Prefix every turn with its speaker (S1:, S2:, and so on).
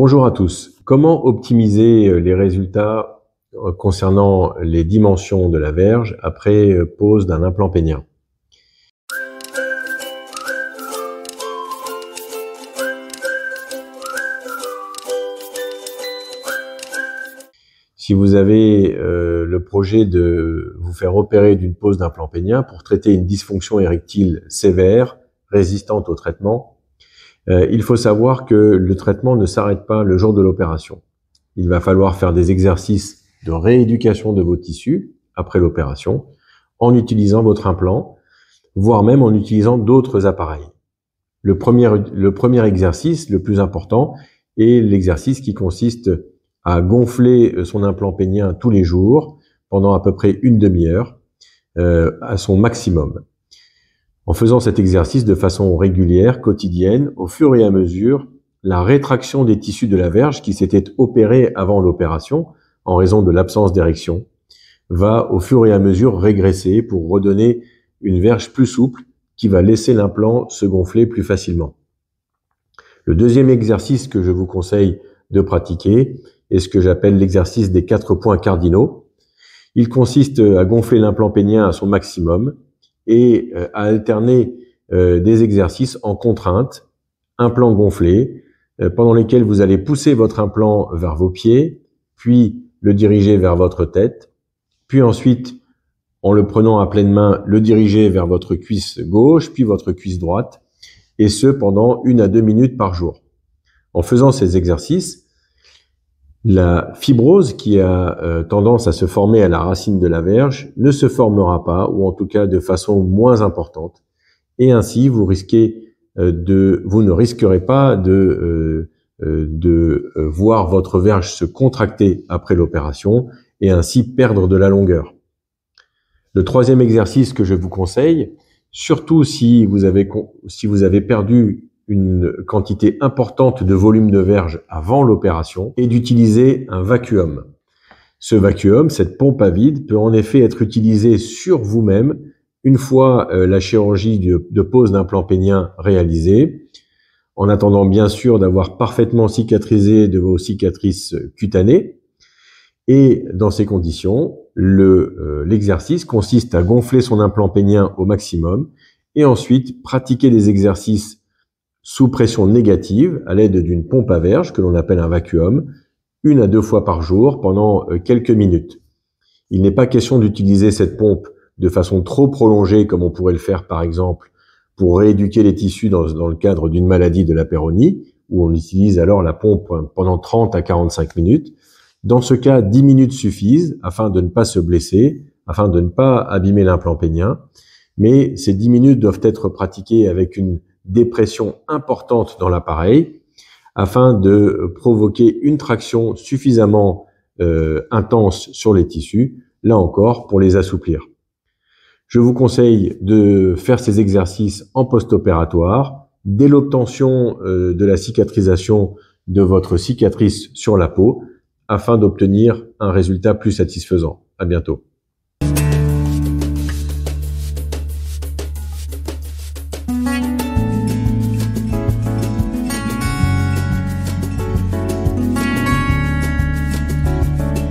S1: Bonjour à tous. Comment optimiser euh, les résultats euh, concernant les dimensions de la verge après euh, pose d'un implant pénien Si vous avez le projet de vous faire opérer d'une pose d'implant pénien pour traiter une dysfonction érectile sévère, résistante au traitement, euh, il faut savoir que le traitement ne s'arrête pas le jour de l'opération. Il va falloir faire des exercices de rééducation de vos tissus après l'opération en utilisant votre implant, voire même en utilisant d'autres appareils. Le premier, le premier exercice, le plus important, est l'exercice qui consiste à gonfler son implant pénien tous les jours pendant à peu près une demi-heure euh, à son maximum. En faisant cet exercice de façon régulière, quotidienne, au fur et à mesure, la rétraction des tissus de la verge qui s'était opérée avant l'opération, en raison de l'absence d'érection, va au fur et à mesure régresser pour redonner une verge plus souple qui va laisser l'implant se gonfler plus facilement. Le deuxième exercice que je vous conseille de pratiquer est ce que j'appelle l'exercice des quatre points cardinaux. Il consiste à gonfler l'implant pénien à son maximum et euh, à alterner euh, des exercices en contrainte, plan gonflé, euh, pendant lesquels vous allez pousser votre implant vers vos pieds, puis le diriger vers votre tête, puis ensuite, en le prenant à pleine main, le diriger vers votre cuisse gauche, puis votre cuisse droite, et ce pendant une à deux minutes par jour. En faisant ces exercices, la fibrose qui a euh, tendance à se former à la racine de la verge ne se formera pas, ou en tout cas de façon moins importante. Et ainsi, vous risquez euh, de, vous ne risquerez pas de, euh, de voir votre verge se contracter après l'opération et ainsi perdre de la longueur. Le troisième exercice que je vous conseille, surtout si vous avez, si vous avez perdu une quantité importante de volume de verge avant l'opération et d'utiliser un vacuum. Ce vacuum, cette pompe à vide, peut en effet être utilisé sur vous-même une fois euh, la chirurgie de, pose d'implant pénien réalisée, en attendant bien sûr d'avoir parfaitement cicatrisé de vos cicatrices cutanées. Et dans ces conditions, euh, l'exercice consiste à gonfler son implant pénien au maximum et ensuite pratiquer des exercices sous pression négative à l'aide d'une pompe à verge que l'on appelle un vacuum, une à deux fois par jour pendant euh, quelques minutes. Il n'est pas question d'utiliser cette pompe de façon trop prolongée comme on pourrait le faire par exemple pour rééduquer les tissus dans, le cadre d'une maladie de la péronie où on utilise alors la pompe pendant 30 à 45 minutes. Dans ce cas, 10 minutes suffisent afin de ne pas se blesser, afin de ne pas abîmer l'implant pénien. Mais ces 10 minutes doivent être pratiquées avec une des pressions importantes dans l'appareil afin de provoquer une traction suffisamment euh, intense sur les tissus, là encore pour les assouplir. Je vous conseille de faire ces exercices en post-opératoire dès l'obtention euh, de la cicatrisation de votre cicatrice sur la peau afin d'obtenir un résultat plus satisfaisant. À bientôt.